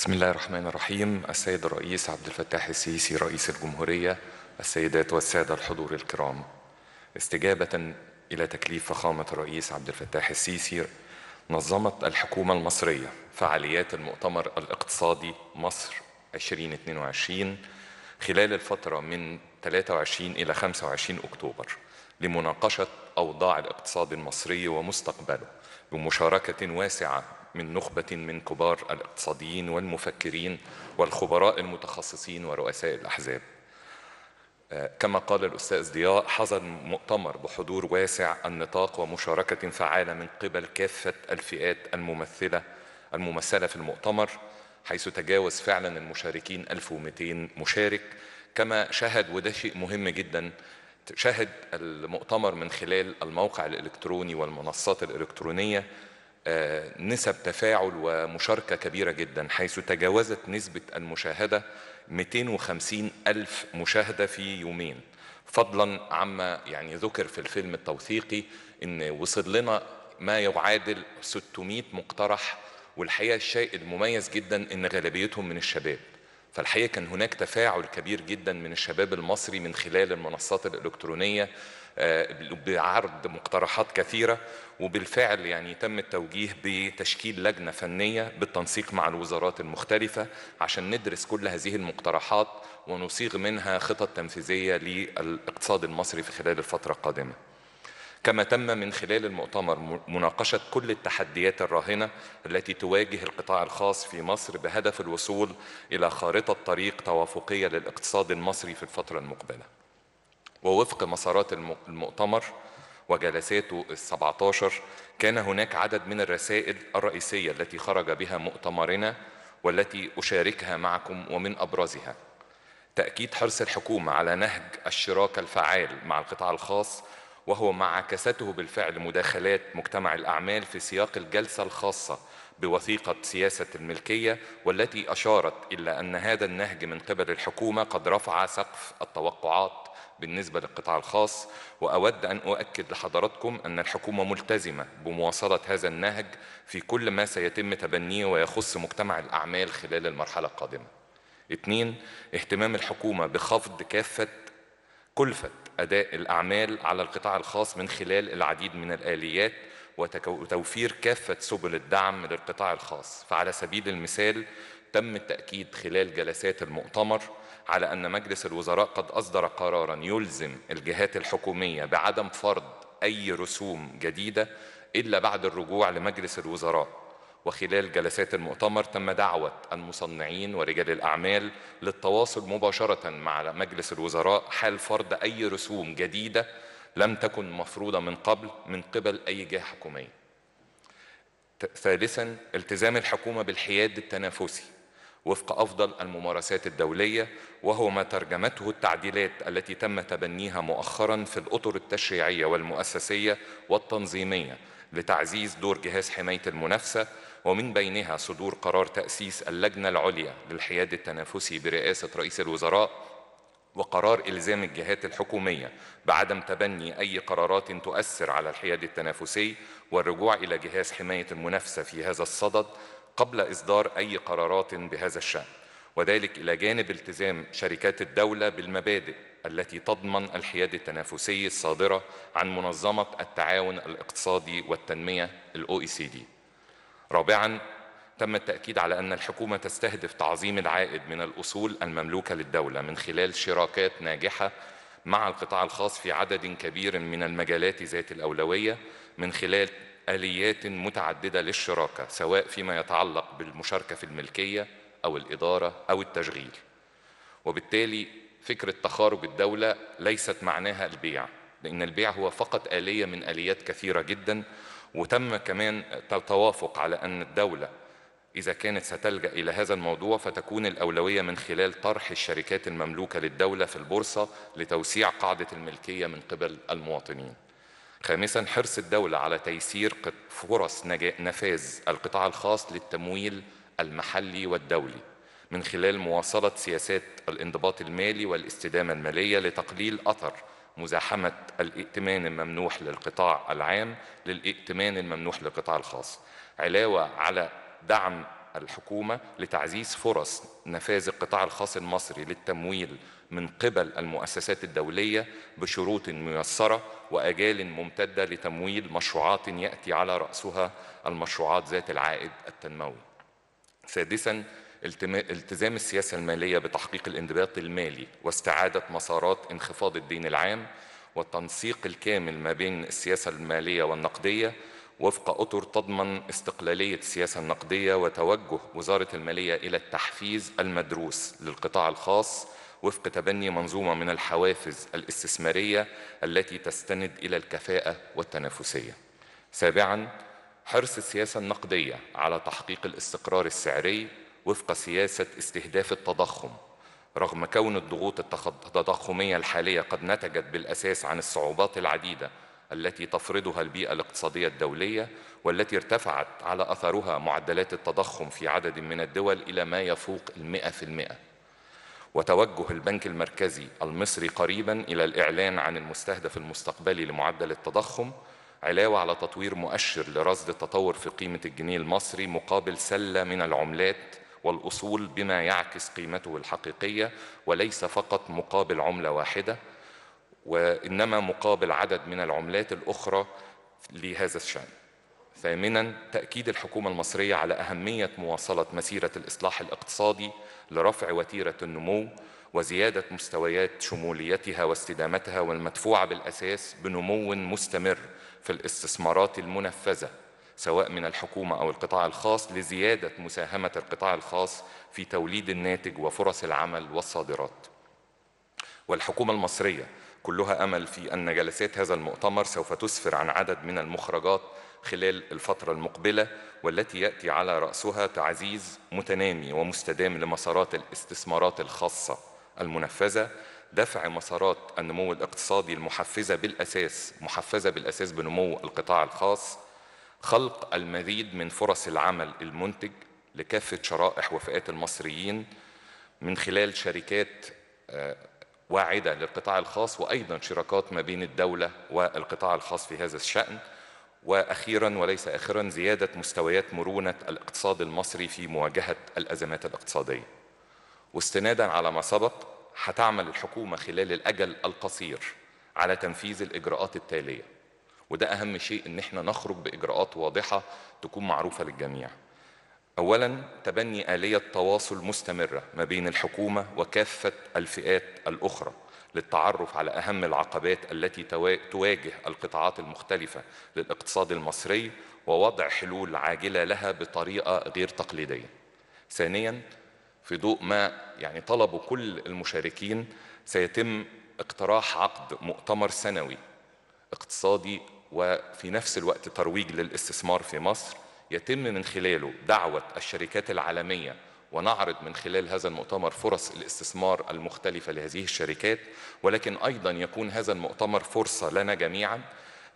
بسم الله الرحمن الرحيم السيد الرئيس عبد الفتاح السيسي رئيس الجمهورية السيدات والسادة الحضور الكرام استجابة إلى تكليف فخامة الرئيس عبد الفتاح السيسي نظمت الحكومة المصرية فعاليات المؤتمر الاقتصادي مصر 2022 خلال الفترة من 23 إلى 25 أكتوبر لمناقشة أوضاع الاقتصاد المصري ومستقبله بمشاركة واسعة من نخبة من كبار الاقتصاديين والمفكرين والخبراء المتخصصين ورؤساء الأحزاب آه، كما قال الأستاذ ضياء حظى المؤتمر بحضور واسع النطاق ومشاركة فعالة من قبل كافة الفئات الممثلة الممثلة في المؤتمر حيث تجاوز فعلا المشاركين 1200 مشارك كما شهد وده شيء مهم جدا شهد المؤتمر من خلال الموقع الإلكتروني والمنصات الإلكترونية آه، نسب تفاعل ومشاركة كبيرة جدا حيث تجاوزت نسبة المشاهدة 250 ألف مشاهدة في يومين فضلا عما يعني ذكر في الفيلم التوثيقي ان وصل لنا ما يعادل 600 مقترح والحقيقه الشيء المميز جدا ان غالبيتهم من الشباب فالحقيقه كان هناك تفاعل كبير جدا من الشباب المصري من خلال المنصات الالكترونيه آه، بعرض مقترحات كثيرة وبالفعل يعني تم التوجيه بتشكيل لجنة فنية بالتنسيق مع الوزارات المختلفة عشان ندرس كل هذه المقترحات ونصيغ منها خطط تنفيذية للاقتصاد المصري في خلال الفترة القادمة كما تم من خلال المؤتمر مناقشة كل التحديات الراهنة التي تواجه القطاع الخاص في مصر بهدف الوصول إلى خارطة طريق توافقية للاقتصاد المصري في الفترة المقبلة ووفق مسارات المؤتمر وجلساته ال 17 كان هناك عدد من الرسائل الرئيسية التي خرج بها مؤتمرنا والتي أشاركها معكم ومن أبرزها تأكيد حرص الحكومة على نهج الشراكة الفعال مع القطاع الخاص وهو مع عكسته بالفعل مداخلات مجتمع الأعمال في سياق الجلسة الخاصة بوثيقة سياسة الملكية والتي أشارت إلى أن هذا النهج من قبل الحكومة قد رفع سقف التوقعات بالنسبة للقطاع الخاص وأود أن أؤكد لحضراتكم أن الحكومة ملتزمة بمواصلة هذا النهج في كل ما سيتم تبنيه ويخص مجتمع الأعمال خلال المرحلة القادمة اثنين اهتمام الحكومة بخفض كافة كلفة أداء الأعمال على القطاع الخاص من خلال العديد من الآليات وتوفير كافة سبل الدعم للقطاع الخاص فعلى سبيل المثال تم التأكيد خلال جلسات المؤتمر على أن مجلس الوزراء قد أصدر قرارا يلزم الجهات الحكومية بعدم فرض أي رسوم جديدة إلا بعد الرجوع لمجلس الوزراء وخلال جلسات المؤتمر تم دعوة المصنعين ورجال الأعمال للتواصل مباشرة مع مجلس الوزراء حال فرض أي رسوم جديدة لم تكن مفروضة من قبل من قبل أي جهة حكومية ثالثا التزام الحكومة بالحياد التنافسي وفق أفضل الممارسات الدولية وهو ما ترجمته التعديلات التي تم تبنيها مؤخرا في الأطر التشريعية والمؤسسية والتنظيمية لتعزيز دور جهاز حماية المنافسة ومن بينها صدور قرار تأسيس اللجنة العليا للحياد التنافسي برئاسة رئيس الوزراء وقرار إلزام الجهات الحكومية بعدم تبني أي قرارات تؤثر على الحياد التنافسي والرجوع إلى جهاز حماية المنافسة في هذا الصدد قبل إصدار أي قرارات بهذا الشأن وذلك إلى جانب التزام شركات الدولة بالمبادئ التي تضمن الحياد التنافسي الصادرة عن منظمة التعاون الاقتصادي والتنمية الـ OECD رابعاً تم التأكيد على أن الحكومة تستهدف تعظيم العائد من الأصول المملوكة للدولة من خلال شراكات ناجحة مع القطاع الخاص في عدد كبير من المجالات ذات الأولوية من خلال اليات متعدده للشراكه سواء فيما يتعلق بالمشاركه في الملكيه او الاداره او التشغيل وبالتالي فكره تخارج الدوله ليست معناها البيع لان البيع هو فقط اليه من اليات كثيره جدا وتم كمان توافق على ان الدوله إذا كانت ستلجأ إلى هذا الموضوع فتكون الأولوية من خلال طرح الشركات المملوكة للدولة في البورصة لتوسيع قاعدة الملكية من قبل المواطنين خامسا حرص الدولة على تيسير فرص نفاذ القطاع الخاص للتمويل المحلي والدولي من خلال مواصلة سياسات الانضباط المالي والاستدامة المالية لتقليل أثر مزاحمة الائتمان الممنوح للقطاع العام للائتمان الممنوح للقطاع الخاص علاوة على دعم الحكومة لتعزيز فرص نفاذ القطاع الخاص المصري للتمويل من قبل المؤسسات الدولية بشروط ميسرة وأجال ممتدة لتمويل مشروعات يأتي على رأسها المشروعات ذات العائد التنموي. سادساً التزام السياسة المالية بتحقيق الانضباط المالي واستعادة مسارات انخفاض الدين العام والتنسيق الكامل ما بين السياسة المالية والنقدية وفق أطر تضمن استقلالية السياسة النقدية وتوجه وزارة المالية إلى التحفيز المدروس للقطاع الخاص وفق تبني منظومة من الحوافز الاستثمارية التي تستند إلى الكفاءة والتنافسية. سابعاً حرص السياسة النقدية على تحقيق الاستقرار السعري وفق سياسة استهداف التضخم رغم كون الضغوط التضخمية الحالية قد نتجت بالأساس عن الصعوبات العديدة التي تفرضها البيئة الاقتصادية الدولية والتي ارتفعت على أثرها معدلات التضخم في عدد من الدول إلى ما يفوق المئة في المئة وتوجه البنك المركزي المصري قريبا إلى الإعلان عن المستهدف المستقبلي لمعدل التضخم علاوة على تطوير مؤشر لرصد التطور في قيمة الجنيه المصري مقابل سلة من العملات والأصول بما يعكس قيمته الحقيقية وليس فقط مقابل عملة واحدة وإنما مقابل عدد من العملات الأخرى لهذا الشأن ثامنا تأكيد الحكومة المصرية على أهمية مواصلة مسيرة الإصلاح الاقتصادي لرفع وتيرة النمو وزيادة مستويات شموليتها واستدامتها والمدفوعة بالأساس بنمو مستمر في الاستثمارات المنفذة سواء من الحكومة أو القطاع الخاص لزيادة مساهمة القطاع الخاص في توليد الناتج وفرص العمل والصادرات. والحكومة المصرية كلها امل في ان جلسات هذا المؤتمر سوف تسفر عن عدد من المخرجات خلال الفتره المقبله والتي ياتي على راسها تعزيز متنامي ومستدام لمسارات الاستثمارات الخاصه المنفذه دفع مسارات النمو الاقتصادي المحفزه بالاساس محفزه بالاساس بنمو القطاع الخاص خلق المزيد من فرص العمل المنتج لكافه شرائح وفئات المصريين من خلال شركات آه، واعدة للقطاع الخاص وأيضا شراكات ما بين الدولة والقطاع الخاص في هذا الشأن وأخيرا وليس آخرا زيادة مستويات مرونة الاقتصاد المصري في مواجهة الأزمات الاقتصادية واستنادا على ما سبق هتعمل الحكومة خلال الأجل القصير على تنفيذ الإجراءات التالية وده أهم شيء إن احنا نخرج بإجراءات واضحة تكون معروفة للجميع أولا تبني آلية تواصل مستمرة ما بين الحكومة وكافة الفئات الأخرى للتعرف على أهم العقبات التي تواجه القطاعات المختلفة للاقتصاد المصري ووضع حلول عاجلة لها بطريقة غير تقليدية ثانيا في ضوء ما يعني طلبه كل المشاركين سيتم اقتراح عقد مؤتمر سنوي اقتصادي وفي نفس الوقت ترويج للاستثمار في مصر يتم من خلاله دعوة الشركات العالمية ونعرض من خلال هذا المؤتمر فرص الاستثمار المختلفة لهذه الشركات ولكن أيضا يكون هذا المؤتمر فرصة لنا جميعا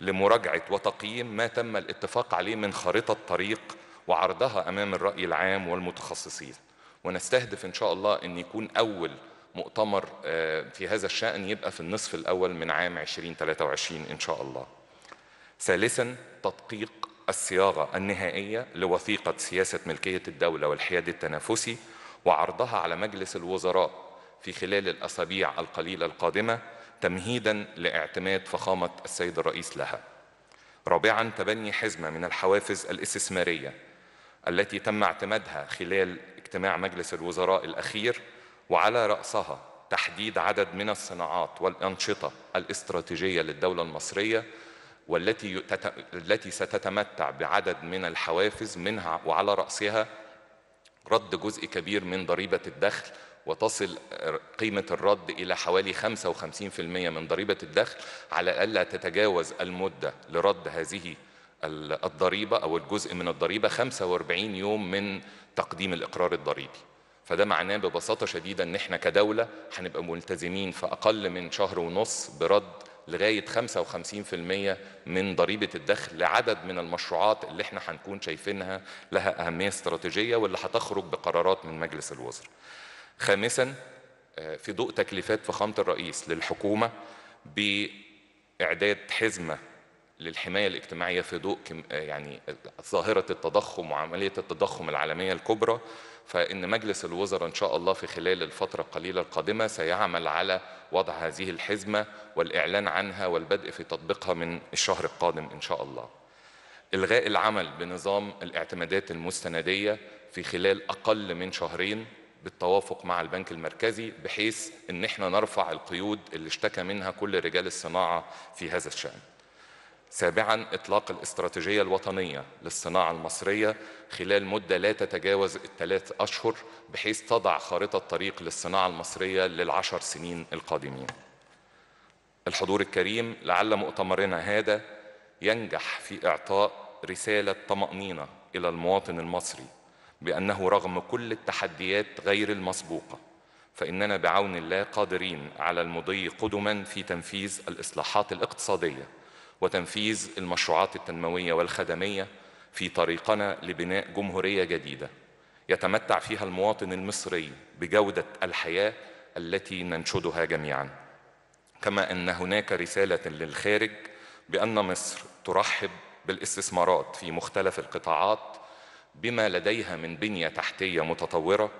لمراجعة وتقييم ما تم الاتفاق عليه من خارطة طريق وعرضها أمام الرأي العام والمتخصصين ونستهدف إن شاء الله أن يكون أول مؤتمر آه، في هذا الشأن يبقى في النصف الأول من عام 2023 إن شاء الله ثالثا تدقيق الصياغة النهائية لوثيقة سياسة ملكية الدولة والحياد التنافسي وعرضها على مجلس الوزراء في خلال الأسابيع القليلة القادمة تمهيدا لاعتماد فخامة السيد الرئيس لها. رابعا تبني حزمة من الحوافز الاستثمارية التي تم اعتمادها خلال اجتماع مجلس الوزراء الأخير وعلى رأسها تحديد عدد من الصناعات والأنشطة الاستراتيجية للدولة المصرية والتي التي ستتمتع بعدد من الحوافز منها وعلى رأسها رد جزء كبير من ضريبة الدخل وتصل قيمة الرد إلى حوالي 55% من ضريبة الدخل على ألا تتجاوز المدة لرد هذه الضريبة أو الجزء من الضريبة 45 يوم من تقديم الإقرار الضريبي فده معناه ببساطة شديدة إن إحنا كدولة هنبقى ملتزمين في أقل من شهر ونص برد لغايه 55% من ضريبه الدخل لعدد من المشروعات اللي احنا هنكون شايفينها لها اهميه استراتيجيه واللي هتخرج بقرارات من مجلس الوزراء. خامسا آه، في ضوء تكليفات فخامه الرئيس للحكومه باعداد حزمه للحمايه الاجتماعيه في ضوء آه، يعني ظاهره التضخم وعمليه التضخم العالميه الكبرى فان مجلس الوزراء ان شاء الله في خلال الفتره القليله القادمه سيعمل على وضع هذه الحزمه والاعلان عنها والبدء في تطبيقها من الشهر القادم ان شاء الله. الغاء العمل بنظام الاعتمادات المستنديه في خلال اقل من شهرين بالتوافق مع البنك المركزي بحيث ان احنا نرفع القيود اللي اشتكى منها كل رجال الصناعه في هذا الشان. سابعا إطلاق الاستراتيجية الوطنية للصناعة المصرية خلال مدة لا تتجاوز الثلاث أشهر بحيث تضع خارطة طريق للصناعة المصرية للعشر سنين القادمين الحضور الكريم لعل مؤتمرنا هذا ينجح في إعطاء رسالة طمأنينة إلى المواطن المصري بأنه رغم كل التحديات غير المسبوقة فإننا بعون الله قادرين على المضي قدما في تنفيذ الإصلاحات الاقتصادية وتنفيذ المشروعات التنمويه والخدميه في طريقنا لبناء جمهوريه جديده يتمتع فيها المواطن المصري بجوده الحياه التي ننشدها جميعا كما ان هناك رساله للخارج بان مصر ترحب بالاستثمارات في مختلف القطاعات بما لديها من بنيه تحتيه متطوره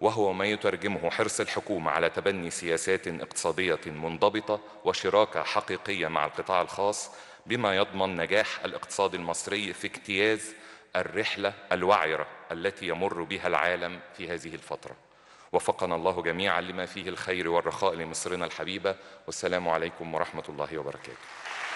وهو ما يترجمه حرص الحكومه على تبني سياسات اقتصاديه منضبطه وشراكه حقيقيه مع القطاع الخاص بما يضمن نجاح الاقتصاد المصري في اجتياز الرحلة الوعرة التي يمر بها العالم في هذه الفترة وفقنا الله جميعا لما فيه الخير والرخاء لمصرنا الحبيبة والسلام عليكم ورحمة الله وبركاته